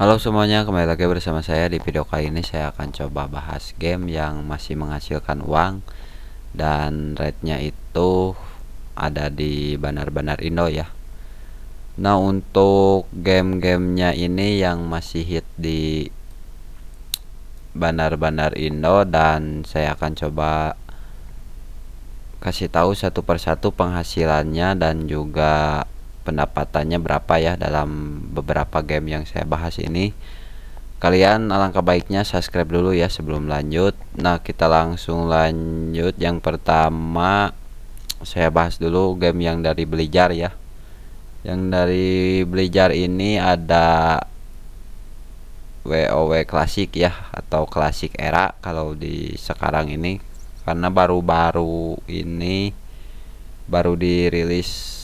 Halo semuanya, kembali lagi bersama saya di video kali ini saya akan coba bahas game yang masih menghasilkan uang dan rate-nya itu ada di benar-benar Indo ya. Nah, untuk game-gamenya ini yang masih hit di benar-benar Indo dan saya akan coba kasih tahu satu persatu penghasilannya dan juga pendapatannya berapa ya dalam beberapa game yang saya bahas ini kalian alangkah baiknya subscribe dulu ya sebelum lanjut nah kita langsung lanjut yang pertama saya bahas dulu game yang dari belajar ya yang dari belajar ini ada WoW klasik ya atau klasik era kalau di sekarang ini karena baru-baru ini baru dirilis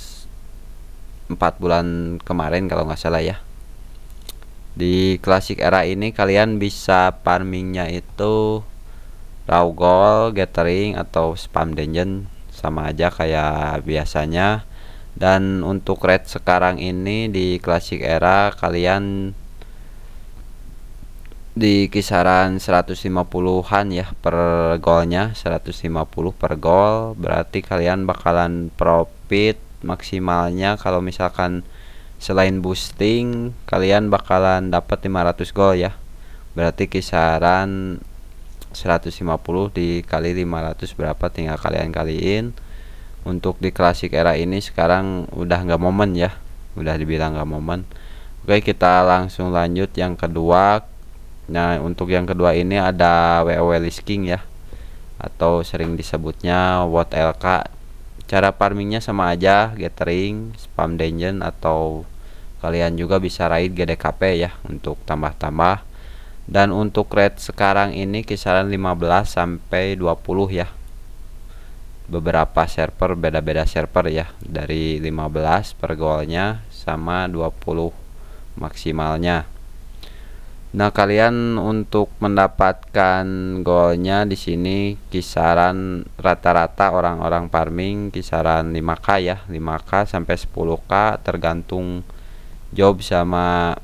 4 bulan kemarin kalau nggak salah ya di klasik era ini kalian bisa farmingnya itu raw gold, gathering atau spam dungeon sama aja kayak biasanya dan untuk red sekarang ini di klasik era kalian di kisaran 150-an ya per golnya 150 per gol berarti kalian bakalan profit maksimalnya kalau misalkan selain boosting kalian bakalan dapat 500 gol ya berarti kisaran 150 dikali 500 berapa tinggal kalian kaliin untuk di klasik era ini sekarang udah nggak momen ya udah dibilang nggak momen oke kita langsung lanjut yang kedua nah untuk yang kedua ini ada WoW Lisking ya atau sering disebutnya What LK cara farmingnya sama aja gathering spam dungeon atau kalian juga bisa raid GDKP ya untuk tambah-tambah dan untuk rate sekarang ini kisaran 15 sampai 20 ya beberapa server beda-beda server ya dari 15 per golnya sama 20 maksimalnya Nah, kalian untuk mendapatkan golnya di sini kisaran rata-rata orang-orang farming kisaran 5k ya, 5k sampai 10k tergantung job sama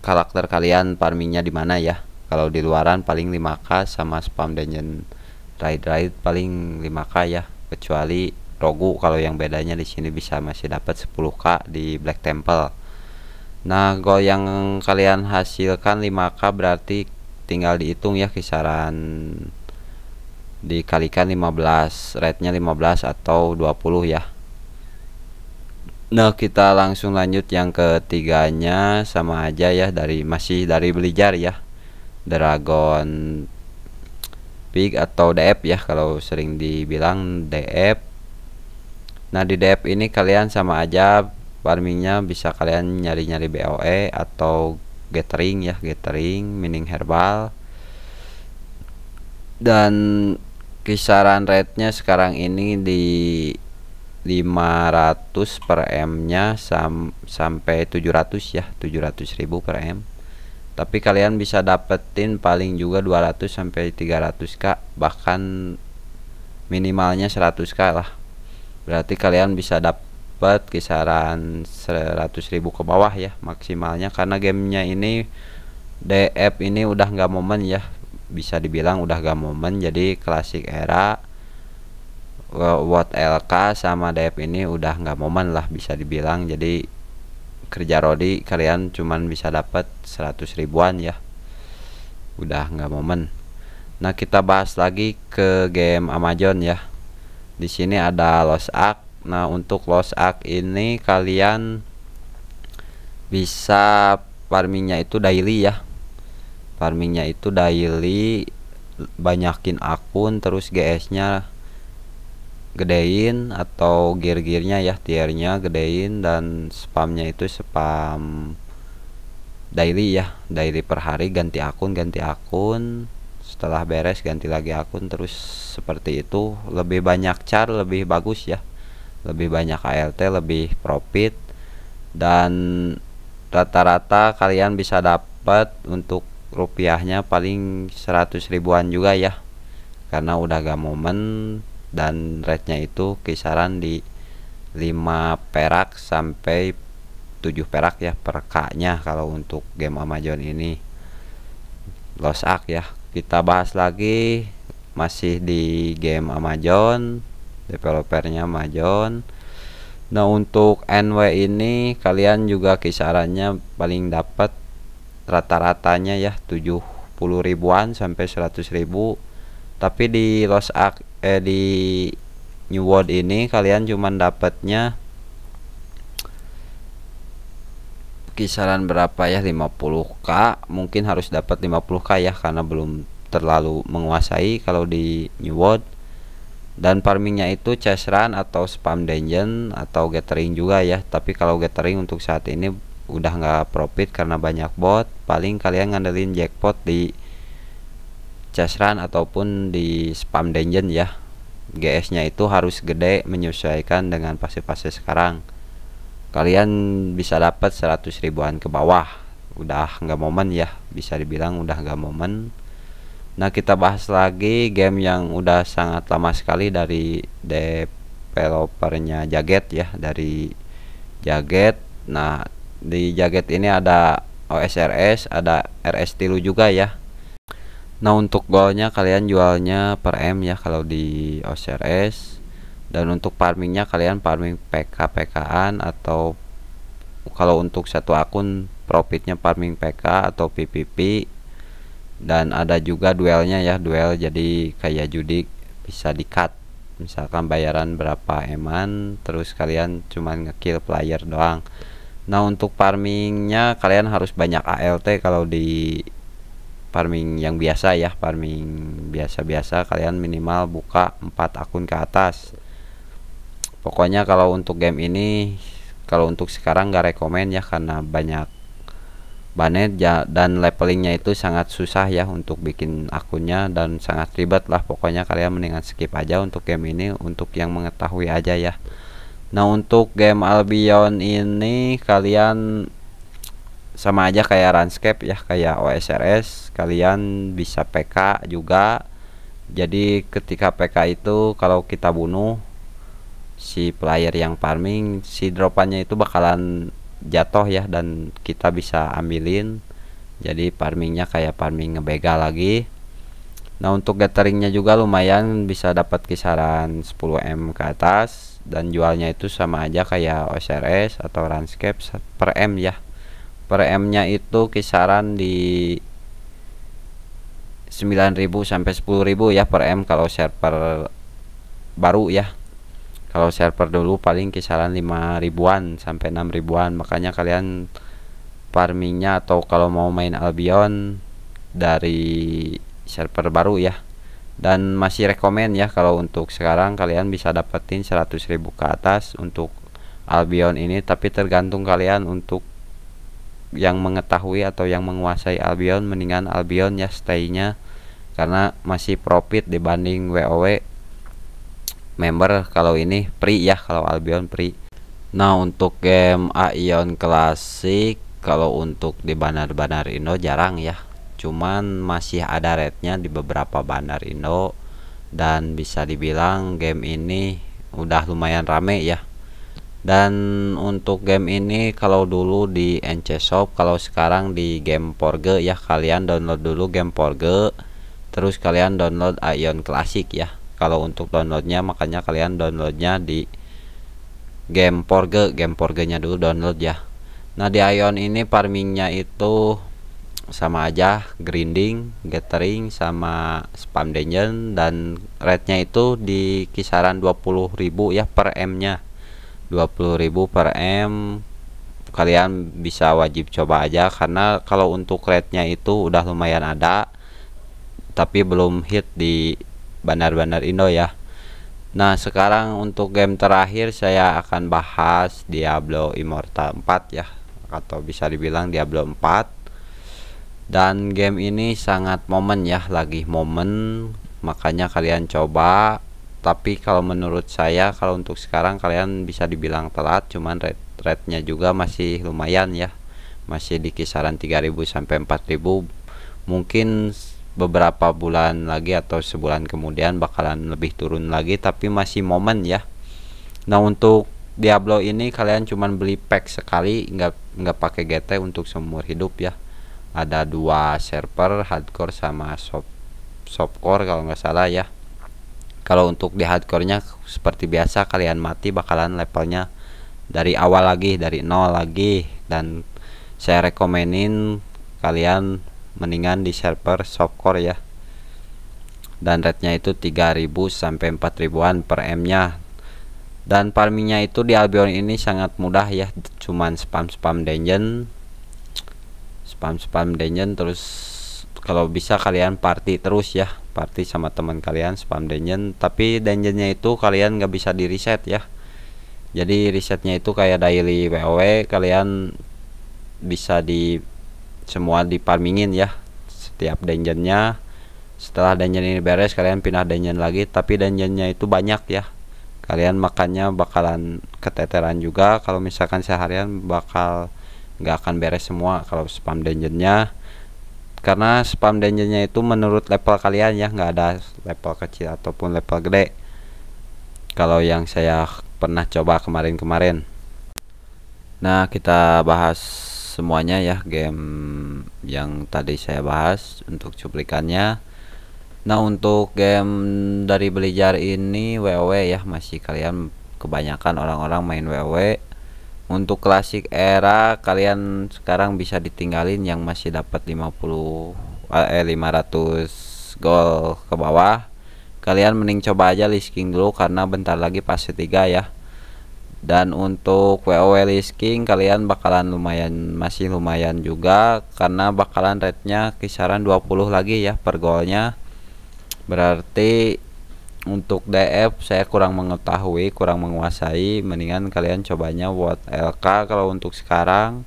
karakter kalian farmingnya di mana ya. Kalau di luaran paling 5k sama spam dungeon raid raid paling 5k ya, kecuali rogu kalau yang bedanya di sini bisa masih dapat 10k di Black Temple Nah, gol yang kalian hasilkan 5K berarti tinggal dihitung ya kisaran dikalikan 15, rate-nya 15 atau 20 ya. Nah, kita langsung lanjut yang ketiganya sama aja ya dari masih dari belijar ya. Dragon Pig atau DF e ya kalau sering dibilang DF. E nah, di DF e ini kalian sama aja farmingnya bisa kalian nyari-nyari BOE atau gathering ya gathering mining herbal dan kisaran rate-nya sekarang ini di 500 per M nya sam sampai 700 ya 700.000 per M tapi kalian bisa dapetin paling juga 200 sampai 300k bahkan minimalnya 100k lah berarti kalian bisa dap dapat kisaran 100.000 ke bawah ya maksimalnya karena gamenya ini DF ini udah nggak momen ya bisa dibilang udah nggak momen jadi klasik era What LK sama DF ini udah nggak momen lah bisa dibilang jadi kerja Rodi kalian cuman bisa dapat 100 ribuan ya udah nggak momen nah kita bahas lagi ke game Amazon ya di sini ada Lost Ark Nah untuk loss Ark ini kalian bisa farmingnya itu daily ya farmingnya itu daily banyakin akun terus GS nya gedein atau gear-gearnya ya tiernya gedein dan spamnya itu spam daily ya daily per hari ganti akun ganti akun setelah beres ganti lagi akun terus seperti itu lebih banyak char lebih bagus ya lebih banyak ALT lebih profit dan rata-rata kalian bisa dapat untuk rupiahnya paling 100 ribuan juga ya karena udah gak momen dan rate-nya itu kisaran di 5 perak sampai 7 perak ya per K nya kalau untuk game Amazon ini loss ark ya kita bahas lagi masih di game Amazon developernya Majon nah untuk NW ini kalian juga kisarannya paling dapat rata-ratanya ya 70 ribuan sampai 100 ribu tapi di Los Ak eh di New World ini kalian cuman dapatnya kisaran berapa ya 50k mungkin harus dapat 50k ya karena belum terlalu menguasai kalau di New World dan farmingnya itu chest run atau spam dungeon atau gathering juga ya tapi kalau gathering untuk saat ini udah nggak profit karena banyak bot paling kalian ngandelin jackpot di chest run ataupun di spam dungeon ya GS nya itu harus gede menyesuaikan dengan fase-fase sekarang kalian bisa dapat 100 ribuan ke bawah udah nggak momen ya bisa dibilang udah nggak momen Nah kita bahas lagi game yang udah sangat lama sekali dari developernya Jaget ya dari Jaget. Nah di Jaget ini ada OSRS, ada RS Tilu juga ya. Nah untuk golnya kalian jualnya per M ya kalau di OSRS dan untuk farmingnya kalian farming PK PKan atau kalau untuk satu akun profitnya farming PK atau PPP dan ada juga duelnya ya duel jadi kayak judi bisa dikat misalkan bayaran berapa eman terus kalian cuma ngekill player doang nah untuk farmingnya kalian harus banyak ALT kalau di farming yang biasa ya farming biasa-biasa kalian minimal buka 4 akun ke atas pokoknya kalau untuk game ini kalau untuk sekarang nggak rekomen ya karena banyak banet ya, dan levelingnya itu sangat susah ya untuk bikin akunnya dan sangat ribet lah pokoknya kalian mendingan skip aja untuk game ini untuk yang mengetahui aja ya nah untuk game Albion ini kalian sama aja kayak Runscape ya kayak OSRS kalian bisa PK juga jadi ketika PK itu kalau kita bunuh si player yang farming si dropannya itu bakalan jatuh ya dan kita bisa ambilin jadi farmingnya kayak farming ngebega lagi nah untuk gatheringnya juga lumayan bisa dapat kisaran 10M ke atas dan jualnya itu sama aja kayak OCRS atau landscape per M ya per M nya itu kisaran di 9000 sampai 10000 ya per M kalau server baru ya kalau server dulu paling kisaran 5 ribuan sampai 6 ribuan makanya kalian farmingnya atau kalau mau main Albion dari server baru ya dan masih rekomen ya kalau untuk sekarang kalian bisa dapetin 100.000 ke atas untuk Albion ini tapi tergantung kalian untuk yang mengetahui atau yang menguasai Albion mendingan Albion ya staynya karena masih profit dibanding WoW member kalau ini pri ya kalau Albion pri nah untuk game Aion klasik kalau untuk di banner bandar Indo jarang ya cuman masih ada rednya di beberapa banner Indo dan bisa dibilang game ini udah lumayan rame ya dan untuk game ini kalau dulu di NC Shop kalau sekarang di game Porge ya kalian download dulu game Porge terus kalian download Aion klasik ya kalau untuk downloadnya makanya kalian downloadnya di game porge game Forge-nya dulu download ya nah di ion ini farmingnya itu sama aja grinding gathering sama spam dungeon dan rate-nya itu di kisaran 20.000 ya per M nya 20.000 per M kalian bisa wajib coba aja karena kalau untuk rate-nya itu udah lumayan ada tapi belum hit di benar-benar Indo ya Nah sekarang untuk game terakhir saya akan bahas Diablo Immortal 4 ya atau bisa dibilang Diablo 4 dan game ini sangat momen ya lagi momen makanya kalian coba tapi kalau menurut saya kalau untuk sekarang kalian bisa dibilang telat cuman rate rate-nya juga masih lumayan ya masih di kisaran 3000 sampai 4000 mungkin beberapa bulan lagi atau sebulan kemudian bakalan lebih turun lagi tapi masih momen ya nah untuk Diablo ini kalian cuman beli pack sekali nggak nggak pakai GT untuk seumur hidup ya ada dua server hardcore sama shop softcore kalau nggak salah ya kalau untuk di hardcorenya seperti biasa kalian mati bakalan levelnya dari awal lagi dari nol lagi dan saya rekomenin kalian mendingan di server softcore ya dan rate-nya itu 3000 sampai 4000-an per M-nya dan farmingnya itu di Albion ini sangat mudah ya cuman spam-spam dungeon spam-spam dungeon terus kalau bisa kalian party terus ya party sama teman kalian spam dungeon tapi dungeonnya itu kalian nggak bisa di reset ya jadi risetnya itu kayak daily WoW kalian bisa di semua di farmingin ya setiap dungeonnya setelah dungeon ini beres kalian pindah dungeon lagi tapi dungeonnya itu banyak ya kalian makannya bakalan keteteran juga kalau misalkan seharian bakal nggak akan beres semua kalau spam dungeonnya karena spam dungeonnya itu menurut level kalian ya nggak ada level kecil ataupun level gede kalau yang saya pernah coba kemarin-kemarin nah kita bahas semuanya ya game yang tadi saya bahas untuk cuplikannya nah untuk game dari belajar ini WoW ya masih kalian kebanyakan orang-orang main WoW untuk klasik era kalian sekarang bisa ditinggalin yang masih dapat 50 eh 500 eh, gol ke bawah kalian mending coba aja listing dulu karena bentar lagi fase 3 ya dan untuk WoW risking kalian bakalan lumayan masih lumayan juga karena bakalan rate-nya kisaran 20 lagi ya per golnya berarti untuk DF saya kurang mengetahui kurang menguasai mendingan kalian cobanya buat LK kalau untuk sekarang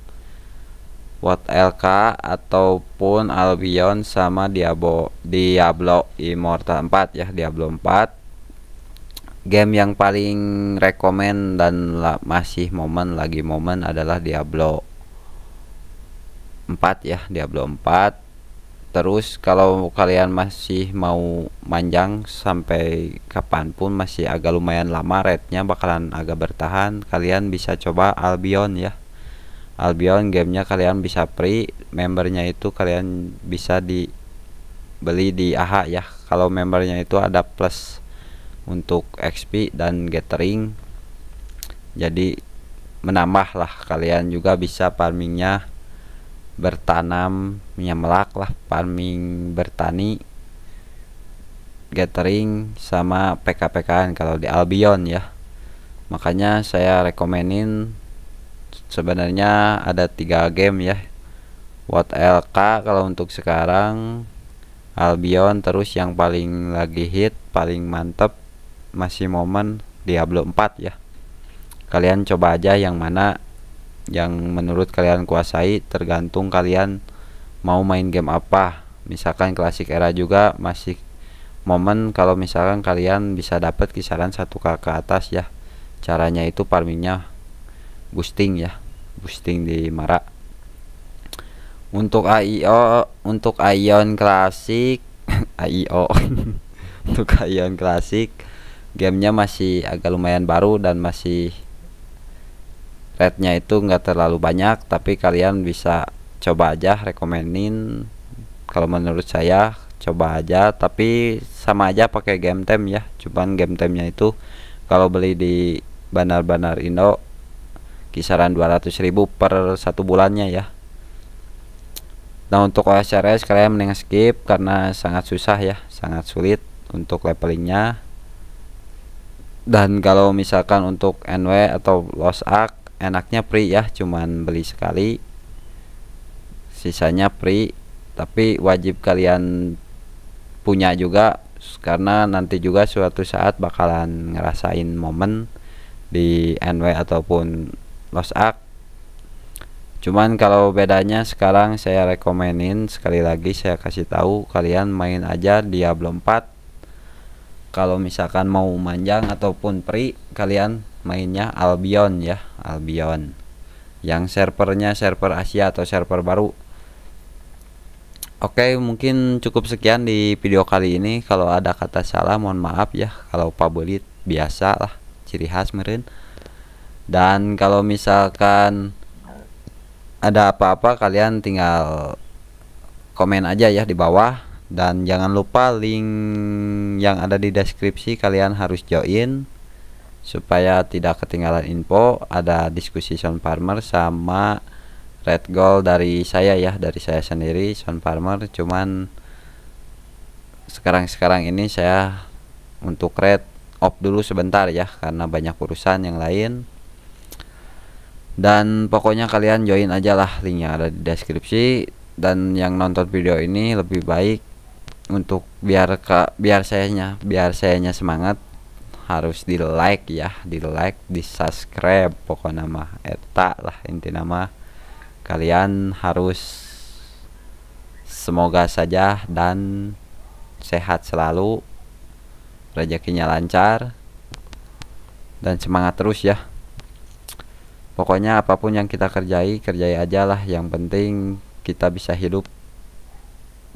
buat LK ataupun Albion sama Diablo Diablo Immortal 4 ya Diablo 4 game yang paling rekomen dan la masih momen lagi momen adalah Diablo 4 ya Diablo 4 terus kalau kalian masih mau manjang sampai kapanpun masih agak lumayan lama rednya bakalan agak bertahan kalian bisa coba Albion ya Albion gamenya kalian bisa free membernya itu kalian bisa dibeli di AHA ya kalau membernya itu ada plus untuk XP dan gathering jadi menambahlah kalian juga bisa farmingnya bertanam menyemelak lah farming bertani gathering sama PKPK kalau di Albion ya makanya saya rekomenin sebenarnya ada tiga game ya What LK kalau untuk sekarang Albion terus yang paling lagi hit paling mantep masih momen Diablo 4 ya kalian coba aja yang mana yang menurut kalian kuasai tergantung kalian mau main game apa misalkan klasik era juga masih momen kalau misalkan kalian bisa dapat kisaran 1k ke atas ya caranya itu farmingnya boosting ya boosting di Mara untuk AIO untuk Ion klasik AIO untuk Ion klasik gamenya masih agak lumayan baru dan masih rednya itu nggak terlalu banyak tapi kalian bisa coba aja rekomenin kalau menurut saya coba aja tapi sama aja pakai game tem ya cuman game temnya itu kalau beli di bandar-bandar Indo kisaran 200.000 per satu bulannya ya Nah untuk OSRS kalian mending skip karena sangat susah ya sangat sulit untuk levelingnya dan kalau misalkan untuk NW atau loss Ark, enaknya free ya cuman beli sekali sisanya free. tapi wajib kalian punya juga karena nanti juga suatu saat bakalan ngerasain momen di NW ataupun loss Ark. cuman kalau bedanya sekarang saya rekomenin sekali lagi saya kasih tahu kalian main aja Diablo 4 kalau misalkan mau manjang ataupun pri kalian mainnya Albion ya Albion yang servernya server Asia atau server baru Oke mungkin cukup sekian di video kali ini kalau ada kata salah mohon maaf ya kalau pabelit biasa lah ciri khas meren dan kalau misalkan ada apa-apa kalian tinggal komen aja ya di bawah dan jangan lupa link yang ada di deskripsi kalian harus join supaya tidak ketinggalan info ada diskusi Sound Farmer sama Red Gold dari saya ya dari saya sendiri Sound Farmer cuman sekarang-sekarang ini saya untuk Red off dulu sebentar ya karena banyak urusan yang lain dan pokoknya kalian join aja lah link yang ada di deskripsi dan yang nonton video ini lebih baik untuk biar ke biar sayanya biar sayanya semangat harus di like ya di like di subscribe pokok nama eta lah inti nama kalian harus semoga saja dan sehat selalu rezekinya lancar dan semangat terus ya pokoknya apapun yang kita kerjai kerjai aja lah yang penting kita bisa hidup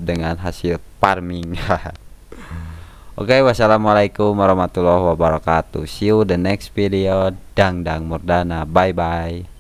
dengan hasil farming Oke, okay, wassalamualaikum warahmatullahi wabarakatuh. See you the next video. Dang Dang Murdana. Bye bye.